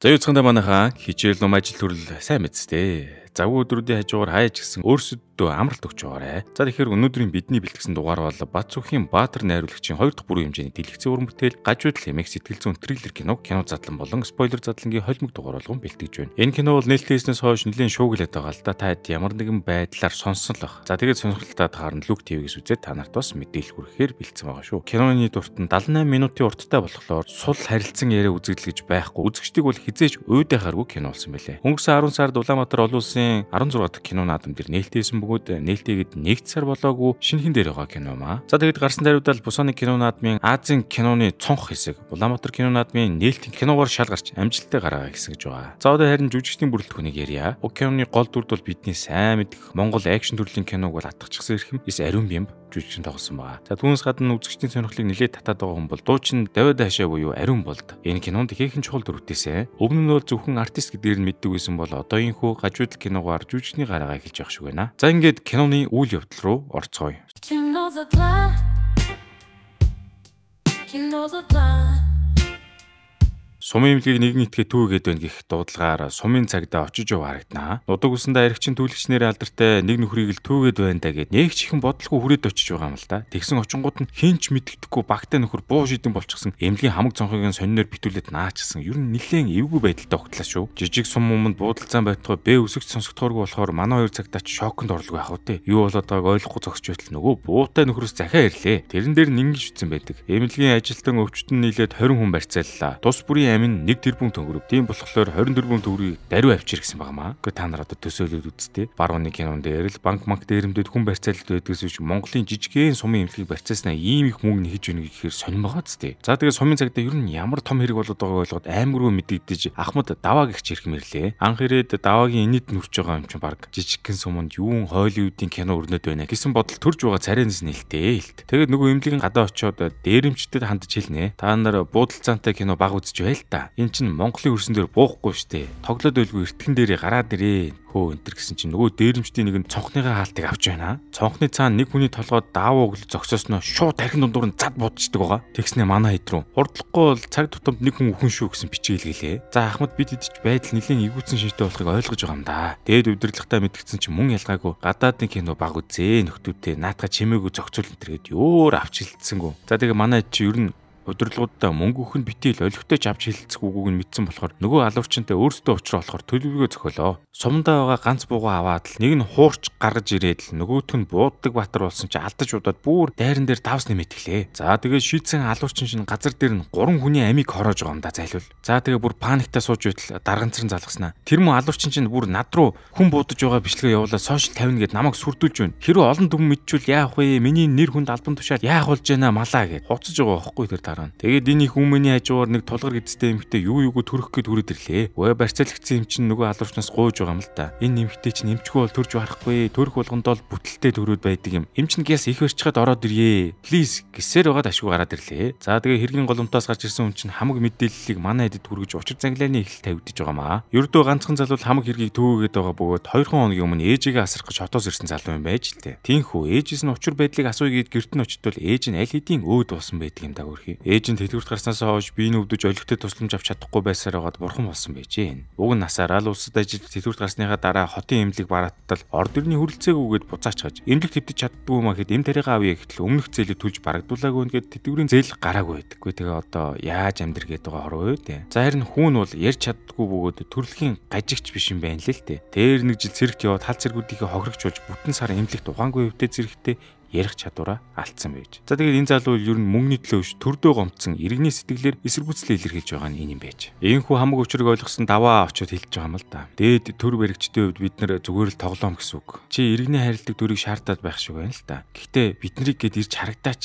За юу цэгэндээ манайхаа хичээл ном ажил төрөл сайн мэдстэй завгүй өдрүүдийн хажуугаар хаяж гисэн өөрсөддөө амралт өгч яваарэ. За тэгэхээр өнөөдрийн бидний бэлтгэсэн дугаар бол Бацүхийн Баатар найруулагчийн 2 дахь бүрийн хэмжээний дэлгэцийн уран бүтээл Гажуудл хэмээх сэтгэл зүйн трейлер киног кино задлан болон спойлер задлангийн холимог дугаар болгон бэлтгэж байна. Энэ кино бол нээлттэйснээс хойш нэлээд шуугилээд байгаа л да. Та хэд ямар нэгэн байдлаар сонсон л баг. За тэгээд сонирхолтой таарна Лүк ТV-гээс үзээд та нарт бас мэдээлэл хүргэхээр бэлдсэн байгаа шүү. Киноны дурт нь 78 минутын урттай болохоор сул харилцан яриа үзэгдэл гэж байхгүй. Үзэгчдийг бол хизээж уйдахааргүй кино болсон байлээ. Өнгөрсөн 10 сард Улаанбаатар олон улсын Netflix-ийн 16 дахь кино наадам дээр нээлттэйсэн бөгөөд нээлттэйгэд нэгд сар болоогүй шинхэн дээр байгаа кино маа. За тэгэд гарсан даруйдаа л Бусааны кино наадмын Азийн киноны цонх хэсэг Улаанбаатар кино наадмын нээлтийн киногоор шалгарч амжилттай гаргаа хэсэг гэж байгаа. За одоо харин жүжигчдийн бүрэлдэхүүнийг ярья. Уг киноны гол дүр бол бидний сайн мэдэх Монгол акшн төрлийн киног бол атгахчихсан эрхэм эс ариун бямб жүжигчин тоглосон байгаа. За түүнээс гадна үзэгчдийн сонирхлыг нэлээд татаад байгаа хүн бол дуучин Давид Хашаа буюу ариун болд. Энэ кинонд ихээхэн чухал дүр бүтээсэн. Өмнө нь бол зөвхөн артист гэдгээр нь мэддэг байсан бол одоохийнхөө гажуудл киногаар жүжигчний гарагаа эхэлж явах шиг байна. За ингээд киноны үйл явдал руу орцгоё. Кино задлаа. Кино задлаа. Сумын имлгийг нэгэн этгээд түүгээд байна гэх дуудлагаар сумын цагдаа очиж юу харагданаа. Нудаг усандаа эрэгчин түлэгчнэрийн алдартай нэг нөхрийг л түүгээд байна да гэд нэг ч ихэн бодлогүй хүрээд очиж байгаа юм л да. Тэгсэн очингууд нь хинч мэддэхгүй багтай нөхөр буу шидэн болчихсон. Имлгийн хамаг цонхыг нь сониноор битүүлээд наачсан. Юу нэлээн эвгүй байдалтай огтлаа шүү. Жижиг сум өмнөд буудалцаан байтугай бэ өсөж сонсогдохооргүй болохоор манай хоёр цагтаач шокнд орлоо яах вэ? Юу болоод байгааг ойлгохгүй зогсож байтал нөгөө буутай нөхрөөс захиа ирлээ. Тэрэн дээр нь ингэж үтсэн байдаг. Имлгийн ажилтан өвчтөн нийлээд 20 хүн барьцааллаа. Тус бүрийн зам нь 1 тэрбум төгрөг. Тийм болохоор 20 тэрбум төгрөгийг даруй авчир гэсэн байгаамаа. Гэхдээ та нар одоо төсөөлөд үзтээ. Барууны кинон дээр л банк банк дээрэмдэд хүн барьцаалт байдгаас биш Монголын жижигхэн сумын эмнэлгийг барьцааснаа ийм их мөнгө хийж өгнө гэхээр сонирм байгаа ч тээ. За тэгээ сумын цагдаа ер нь ямар том хэрэг болоод байгааг ойлгоод аймагруу мэдэгдэж Ахмад даваа гихч ирэх мэрлээ. Анх ирээд даваагийн энэд нүрч байгаа юм чинь баг жижигхэн суманд юун хойлоодын кино өрнөд байна гэсэн бодол төрж байгаа царайнс нэлтээ. Тэгээд нөгөө эмнэлгийн гадаа очиод дээрэмчдэд хандж хэлнэ. Та нар буудалцаантай кино баг үзэж байл та. Эн чинь Монголын хөрсөн дээр буухгүй штэ. Тоглоод байлгүй эртгэн дээрээ гараад ирээ. Хөө энтер гэсэн чинь нөгөө дээрэмчдийн нэг нь цонхныхаа хаалтыг авч байна. Цонхны цаана нэг хүний толгойд даавуу өглө зогсоосноо шууд тархин дундуур нь зад буудчихдаг байгаа. Тэгснэ манай хэд рүү. Хурдлахгүй бол цаг тутамд нэг хүн өхөн шүү гэсэн бичээлгэлээ. За Ахмад бид идэж байдал нэлээд эвгүүцэн шийдтэй болохыг ойлгож байгаа юм да. Дээд өвдөрлөгтэй мэдгдсэн чинь мөн ялгаагүй гадаадны кино баг үзээ нөхдүүдтэй наатга чимээгүй зохицуул энэ төр гээд юур авч хилцсэнгүү. За тэгээ манай чи ер нь удирдлагуудтай мөнгө өгөх нь битэл олигтойч авч хэлэлцэх үгүүг нь мэдсэн болохоор нөгөө алуурчтай өөртөө очир болохоор төлөвлөгөө зөхиолоо. Сумдаа байгаа ганц буугаа аваад л нэг нь хуурч гаргаж ирээд л нөгөөт нь бууддаг Батар болсон чи алдаж удаад бүр дайран дээр давс нэмэтгэлээ. За тэгээд шийдсэн алуурчин шин газар дээр нь 3 хүний амийг хороож байгаа юм да зайлвал. За тэгээ бүр паниктаа сууж байтал э, дарган цэрн залгаснаа. Тэр мөн алуурчин чинь бүр над руу хүн буудаж байгаа бичлэгээ явуулаад сошиал тавина гэд намайг сүрдүүлж байна. Хэрэв олон дүм мэдчихвэл яах вэ? Миний нэр хүнд альбан тушаал яах болж байна малаа гэд хуцаж байгаа байхгүй тэр дараа гарна. Тэгээд энэ их үмэний хажуугаар нэг тулгар гэдтэй эмхтэй юу юуг төрөх гээд хүрээд ирлээ. Ой барьцаалагдсан юм чинь нөгөө алуурчнаас гууж байгаа юм л да. Энэ эмхтэй чинь эмчгүй бол төрж барахгүй. Төрөх болгонд бол бүтэлтэй төрөөд байдаг юм. Эмч нь гяс их өрчхөд ороод ирье. Please гисээр байгаад ашгүй гараад ирлээ. За тэгээ хэргийн голомтоос гарч ирсэн хүн чинь хамаг мэдээллийг манай хэдэд хүргэж учир занглааны эхлэл тавьдаж байгаа маа. Ердөө ганцхан залуу хамаг хэргийг төвөөгээд байгаа бөгөөд 2 хоногийн өмнө ээжигээ асарх гэж хотоос ирсэн залуу юм байж л дээ. Тинхүү ээжээс нь учир байдлыг асууя гээд гэрт нь очитвол ээж нь аль хэдийн өөд болсон байдаг юм даа хөрхи. Эйжент хэлгүүрт гарснаас хойш би энэ өвдөж олигтой тусламж авч чадахгүй байсаар байгаад бурхан болсон байжээ. Уг нь насаараа л улсад ажиллаж хэлгүүрт гарсныхаа дараа хотын эмнэлэг барааттал орд ирний хүрэлцээгүйгээд буцаачгаж эмнэлэг төвдөж чаддгүй юм аа гэхэд эм таригаа авъя гэтэл өмнөх зээлийг төлж барагдуулаагүй нэгэд тэтгэврийн зээл гараагүй байдаггүй. Тэгээ одоо яаж амьдргээд байгаа хорвоо юу те. За харин хүүн бол ярьж чаддгүй бөгөөд төрөлхийн гажигч биш юм байна л л те. Дээр нэг жил зэрэгт яваад тал зэргүүдийнхээ хохирогч болж бүтэн сар эмнэлэгт ухаангүй хөвтэй зэрэгтэй ярих чадвараа алдсан байж. За тэгээд энэ залуу ер нь мөнгөний төлөөш төрдөө гомцсон иргэний сэтгэлээр эсэргүүцлээ илэрхийлж байгаа нь энэ юм байж. Иймхүү хамаг өчрөг ойлгосон даваа очиод хэлж байгаа юм л да. Дээд төр баригчдын хувьд бид нэр зүгээр л тоглоом гэсэн үг. Чи иргэний харилцаг дүрийг шаардаад байх шиг байна л да. Гэхдээ биднийг гээд ирж харагдаач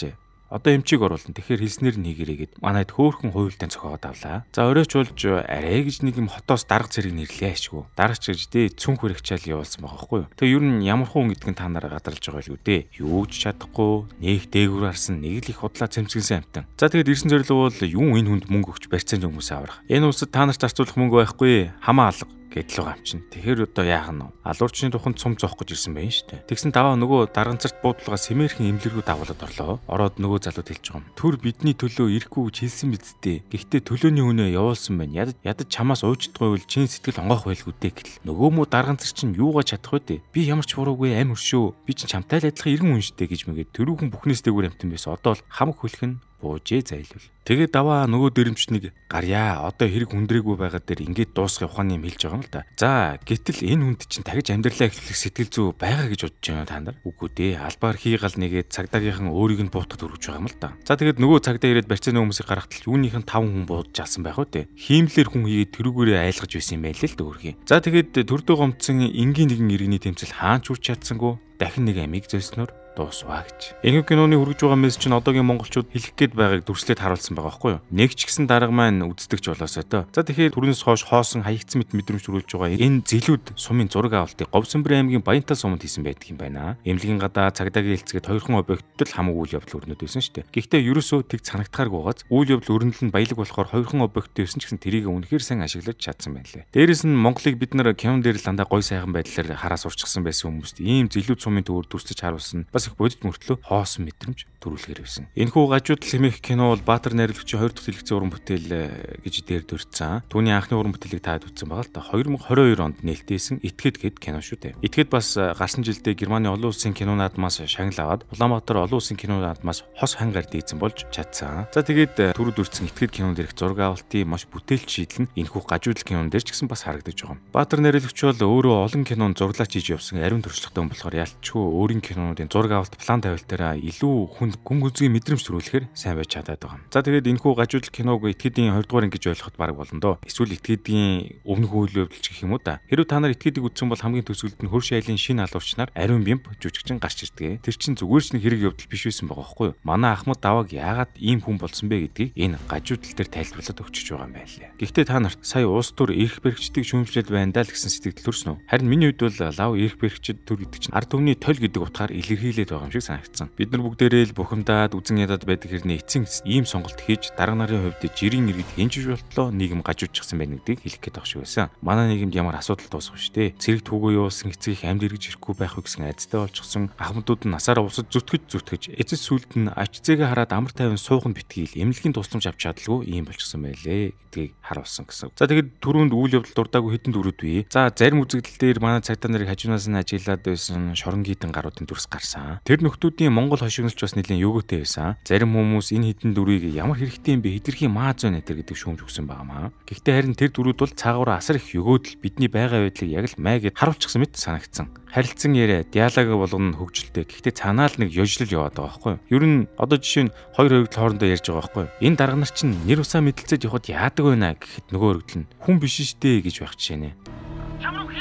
Одоо эмчийг оруулна. Тэгэхээр хэлснэр нь хийгэрэй гэд манайд хөөхөн хуйлтанд цохоод авлаа. За оройчулж арай гэж нэг юм хотоос дарга зэрэг нэрлээ ашгүй. Дараач гэж дээ цүнх хэрэгчаал явуулсан байгаа байхгүй юу. Тэгээ ер нь ямар хүн гэдг нь та нараа гадарлаж байгаа л үү дээ. Юу ч чадахгүй нэг дээгүүр харсан нэг л их худлаа цэмцгэнсэн амтан. За тэгээд ирсэн зорилго бол юу энэ хүнд мөнгө өгч барьцаанд хүмүүсээ аврах. Энэ улсад та нарт зарцуулах мөнгө байхгүй хамаа алга гэдэл л амчин. Тэгэхэр одоо яах нь вэ? Алуурчны туханд цум зоох гэж ирсэн байх шүү дээ. Тэгсэн даваа нөгөө дарганцарт буудлага сэмэрхэн имлэргүү давуулаад орлоо. Ороод нөгөө залууд хэлж байгаа юм. Төр бидний төлөө ирэхгүй гэж хэлсэн биз дээ. Гэхдээ төлөөний хүнээ явуулсан байна. Ядаж ядаж чамаас уучлалтгүй бол чин сэтгэл онгоох байлгүй дээ гэл. Нөгөө муу дарганцар чинь юугаа чадах вэ дээ? Би ямар ч буруугүй амь өршөө. Би чинь чамтай л адилхан иргэн хүн шүү дээ гэж мэгээд төрүүхэн бүхнээс дээгүүр амтан байсан. Одоо бол хамаг хөлөх нь буужээ зайлвал. Тэгээд даваа нөгөө дэрэмчнийг гарья одоо хэрэг хүндрээгүй байгаа дээр ингээд дуусах явахын юм хэлж байгаа юм л да. За гэтэл энэ хүнд чинь тагж амьдралаа эхлэх сэтгэл зүй байгаа гэж бодож байна та нар. Үгүй дээ албаар хийгал нэгээд цагдаагийнхан өөрийг нь буутгад өргөж байгаа юм л да. За тэгээд нөгөө цагдаа ирээд барьцааны хүмүүсийг гаргатал юуных нь 5 хүн буудаж алсан байх үү те. Хиймлэр хүн хийгээд тэрүүгээрээ айлгаж байсан юм байл л дөөрхий. За тэгээд төрдөө гомцсон энгийн нэгэн иргэний тэмцэл хаан ч үрч чадсангүй дахин нэг амиг зөснөр дуусваа гэж. Энэхүү киноны хүргэж байгаа мессеж нь одоогийн монголчууд хэлэх гээд байгааг дүрслээд харуулсан байгаа байхгүй юу? Нэг ч гэсэн дарга маань үздэгч болоосоо та. За тэгэхээр түрүүнээс хойш хоосон хаягдсан мэт мэдрэмж төрүүлж байгаа энэ зэлүүд сумын зураг авалтыг Говьсэмбрийн аймгийн Баянтал суманд хийсэн байдаг юм байна. Эмнэлгийн гадаа цагдаагийн хэлцгээд хоёрхан объектд л хамаг үйл явдал өрнөд байсан шүү дээ. Гэхдээ ерөөсөө тэг санагтахааргүйгаас үйл явдал өрнөл нь баялаг болохоор хоёрхан объект байсан ч гэсэн тэрийг үнэхээр сайн ашиглаж чадсан байна лээ. Дээрээс нь Монголыг бид нар Кем дээр л дандаа гой сайхан байдлаар хараас урчсан байсан хүмүүст ийм зэлүүд сумын төвөөр дүрслэж харуулсан бас Улмаас их бодит мөртлөө хоосон мэдрэмж төрүүлэхээр байсан. Энэхүү гажуудл хэмээх кино бол Баатар найруулагчийн хоёр дахь хэлгэцэн уран бүтээл э, гэж дээр дурдсан. Түүний анхны уран бүтээлийг таад үзсэн байгаа л та 2022 онд нээлттэйсэн Итгэд гэд кино шүү дээ. Итгэд бас э, гарсан жилдээ Германы олон улсын кинонаадмаас шагнал аваад Улаанбаатар олон улсын кинонаадмаас хос хангаар дээдсэн болж чадсан. За тэгээд э, түрүү дурдсан Итгэд кинонд ирэх зураг авалтын маш бүтээлч шийдэл нь энэхүү гажуудл кинон дээр ч гэсэн бас харагдаж байгаа юм. Баатар найруулагч бол өөрөө олон кинонд зураглаач хийж явсан ариун төршлөгтэй хүн болохоор ялчгүй өөрийн кинонуудын зураг авалт план тавилт дээр илүү хүнд гүн гүнзгий мэдрэмж төрүүлэхээр сайн байж чадаад байгаа. За тэгээд энэхүү гажуудл киног итгэдийн 20 дугаар ингэж ойлгоход баг болно доо. Эсвэл итгэдийн өмнөх үйл явдалч гэх юм уу да. Хэрвээ та нар итгэдэг үтсэн бол хамгийн төсөөлөлд нь хөрш айлын шин алуурчнаар ариун бямп жүжигчин гарч ирдэг. Тэр чинь зүгээр ч нэг хэрэг явдал биш байсан байгаа байхгүй юу? Манай Ахмад Даваг яагаад ийм хүн болсон бэ гэдгийг энэ гажуудл дээр тайлбарлаад өгчөж байгаа юм байлээ. Гэхдээ та нарт сая уус төр эрх бэрхждэг шүүмжлэл байна даа л гэсэн сэтгэл төрснө үү? Харин миний хувьд бол лав эрх бэрхжд төр гэдэг чинь ард түмний толь гэдэг утгаар илэрхийлээ ирээд байгаа юм шиг санагдсан. Бид нар бүгдээрээ л бухимдаад үзэн ядаад байдаг хэрнээ эцэн ийм сонголт хийж дараа нарын хувьд жирийн иргэд хэн ч болтлоо нийгэм гажуудчихсан байна гэдгийг хэлэх гээд байгаа шүү байсан. Манай нийгэмд ямар асуудал дуусах штэ. Цэрэг түүгөө явуулсан эцгийг амьд эргэж ирэхгүй байх вэ гэсэн айдтай болчихсон. Ахмадууд нь насаараа усад зүтгэж зүтгэж эцэс сүлд нь ач цэгээ хараад амар тайван суухан битгийл эмнэлгийн тусламж авч чадалгүй ийм болчихсон байлээ гэдгийг харуулсан гэсэн. За тэгэхэд түрүүнд үйл явдал дурдаагүй хэдэн дөрөв бий. За зарим үзэгдэл дээр манай цагдаа нарыг хажуунаас нь ажиглаад байсан шорон гитэн гаруудын дүрс гарсан байсан. Тэр нөхдүүдийн Монгол хошигнолч бас нэлийн юугтэй байсан. Зарим хүмүүс энэ хідэн дүрийг ямар хэрэгтэй юм бэ? Хитрхийн мааз зүйн тэр гэдэг шүүмж өгсөн байнамаа. Гэхдээ харин тэр дүрүүд бол цаагаараа асар их өгөөдөл бидний байга байдлыг яг л май гэд харуулчихсан мэт санагдсан. Харилцсан яриа, диалог болгоно хөгжилтэй. Гэхдээ цаанаа л нэг ёжлол яваад байгаа байхгүй юу? Ер нь одоо жишээ нь хоёр өргөдөл хоорондоо ярьж байгаа байхгүй юу? Энэ дарга нар чинь нэр усаа мэдлцэж явхад яадаг байна гэхэд нөгөө өргөдөл нь хүн биш штэ гэж байх жишээ нэ.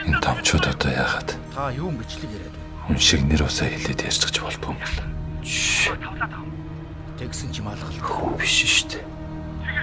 Энэ тавчууд одоо яагаад? Та юу мэдлэг яриад хүн шиг нэр усаа хэлээд ярьж гэж болтгүй юм байна. Тэгсэн ч юм алгал хөө биш шүү дээ.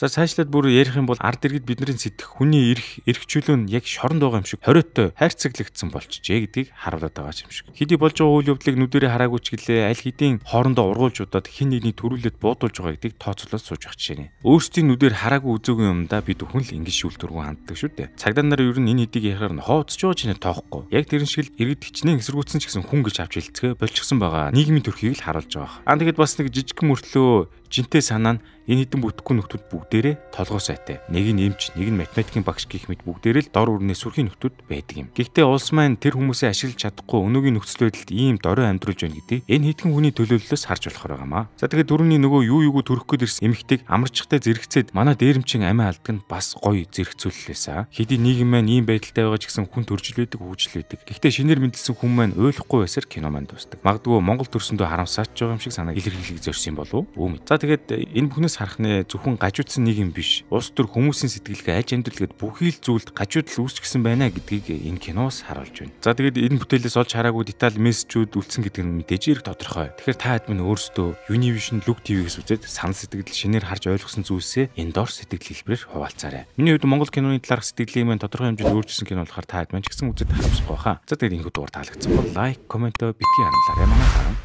За цаашлаад бүр ярих юм бол ард иргэд бидний сэтгэх хүний эрх эрх чөлөө нь яг шоронд байгаа юм шиг хориотой хайрцаглагдсан болчихжээ гэдгийг харуулдаг байгаа юм шиг. Хэдий болж байгаа үйл явдлыг нүдэрэ хараагүй ч гэлээ аль хэдийн хоорондоо ургуулж удаад хин нэгний төрүүлээд буудуулж байгаа гэдгийг тооцоолоод сууж явах жишээ. Өөрсдийн нүдээр хараагүй үзээгүй юмдаа бид өхөн л ингэж шүүлтүргүй ханддаг шүү дээ. Цагдаа нар ер нь энэ хэдийг ярихаар нь хооцож байгаа ч нэ тоохгүй. Яг тэрэн шиг л иргэд хичнээн эсэргүүцсэн ч гэсэн хүн гэж авч хэлцгээ болчихсон байгаа. Нийгмийн төрхийг л харуулж байгаа. Аа тэгэхэд бас нэг жижиг мөртлөө Жинтэй санаа нь энэ хэдэн бүтэхгүй нөхдүүд бүгдээрээ толгой сайтай. Нэг нь эмч, нэг нь математикийн багш гэх мэт бүгдээрээ л дор өрнөө сүрхийн нөхдүүд байдаг юм. Гэхдээ улс маань тэр хүмүүсээ ашиглаж чадахгүй өнөөгийн нөхцөл байдалд ийм дорой амьдруулж байна гэдэг энэ хэдхэн хүний төлөөллөс харж болохоор байгаамаа. За тэгээд дөрөвний нөгөө юу юугүй төрөх гээд ирсэн эмэгтэйг амарчтай зэрэгцээд манай дээрэмчин амиа алдг нь бас гоё зэрэгцүүллээсаа. Хэдий нийгэм маань ийм байдалтай байгаа ч гэсэн хүн төржил байдаг, хөгжил байдаг. Гэхдээ шинээр мэдлсэн хүн маань ойлгохгүй байсаар кино маань дуусдаг. Магдгүй Монгол төрсөндөө харамсаач байгаа юм шиг санаа илэрхийлэх зорьсон болов уу? Бүү мэд. За тэгээд энэ бүхнээс харах нэ зөвхөн гажуудсан нэг юм биш. Улс төр хүмүүсийн сэтгэлгээ аль амьдралгээд бүхий л зүйлд гажуудал үүсгэсэн байна гэдгийг энэ киноос харуулж байна. За тэгээд энэ бүтээлээс олж хараагүй деталь мессежүүд үлдсэн гэдэг нь мэдээж ирэх тодорхой. Тэгэхээр та хэдмэн өөрсдөө Univision Look TV-гээс үзээд санал сэтгэл шинээр харж ойлгосон зүйлсээ энэ дор сэтгэл хэлбэрээр хуваалцаарай. Миний хувьд Монгол киноны талаарх сэтгэлийн маань тодорхой хэмжээнд өөрчлөсөн кино болохоор та хэдмэн ч гэсэн үзэж харах баха. За тэгээд энэ дугаар таалагдсан бол лайк, комент, битгий харамлаарай манай харам.